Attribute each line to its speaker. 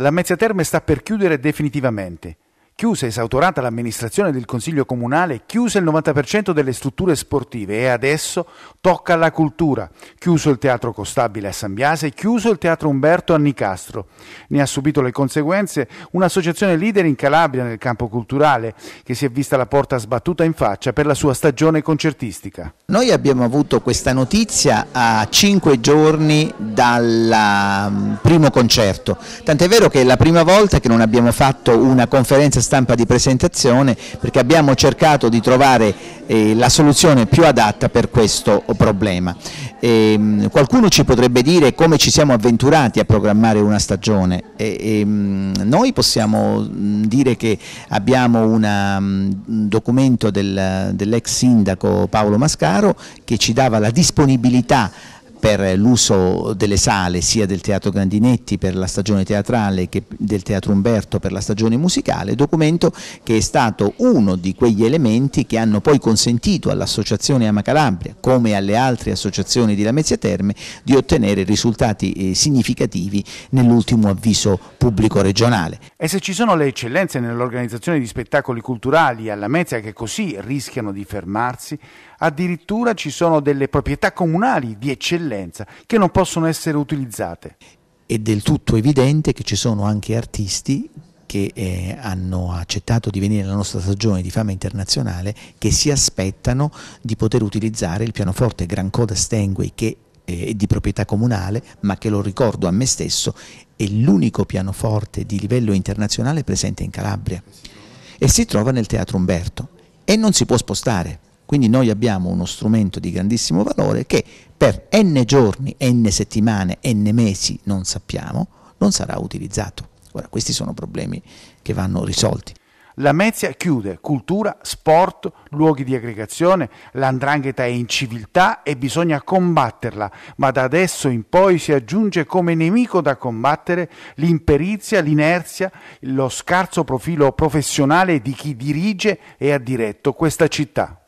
Speaker 1: La Mezzia Terme sta per chiudere definitivamente. Chiusa, esautorata l'amministrazione del Consiglio Comunale, chiuse il 90% delle strutture sportive e adesso tocca alla cultura. Chiuso il Teatro Costabile a San Biase, chiuso il Teatro Umberto a Nicastro. Ne ha subito le conseguenze un'associazione leader in Calabria nel campo culturale che si è vista la porta sbattuta in faccia per la sua stagione concertistica.
Speaker 2: Noi abbiamo avuto questa notizia a cinque giorni dal mm, primo concerto, tant'è vero che è la prima volta che non abbiamo fatto una conferenza stampa di presentazione perché abbiamo cercato di trovare eh, la soluzione più adatta per questo problema. E, ehm, qualcuno ci potrebbe dire come ci siamo avventurati a programmare una stagione, e, e, ehm, noi possiamo mm, dire che abbiamo una, un mm, documento del, dell'ex sindaco Paolo Mascaro che ci dava la disponibilità per l'uso delle sale sia del Teatro Grandinetti per la stagione teatrale che del Teatro Umberto per la stagione musicale, documento che è stato uno di quegli elementi che hanno poi consentito all'Associazione Ama Calabria, come alle altre associazioni di Lamezia Terme, di ottenere risultati eh, significativi nell'ultimo avviso pubblico regionale.
Speaker 1: E se ci sono le eccellenze nell'organizzazione di spettacoli culturali a Lamezia che così rischiano di fermarsi, addirittura ci sono delle proprietà comunali di eccellenza che non possono essere utilizzate.
Speaker 2: È del tutto evidente che ci sono anche artisti che eh, hanno accettato di venire alla nostra stagione di fama internazionale che si aspettano di poter utilizzare il pianoforte Gran Coda Stengway che eh, è di proprietà comunale, ma che lo ricordo a me stesso, è l'unico pianoforte di livello internazionale presente in Calabria e si trova nel Teatro Umberto e non si può spostare. Quindi noi abbiamo uno strumento di grandissimo valore che per n giorni, n settimane, n mesi, non sappiamo, non sarà utilizzato. Ora, questi sono problemi che vanno risolti.
Speaker 1: La Mezia chiude cultura, sport, luoghi di aggregazione, l'andrangheta è inciviltà e bisogna combatterla, ma da adesso in poi si aggiunge come nemico da combattere l'imperizia, l'inerzia, lo scarso profilo professionale di chi dirige e ha diretto questa città.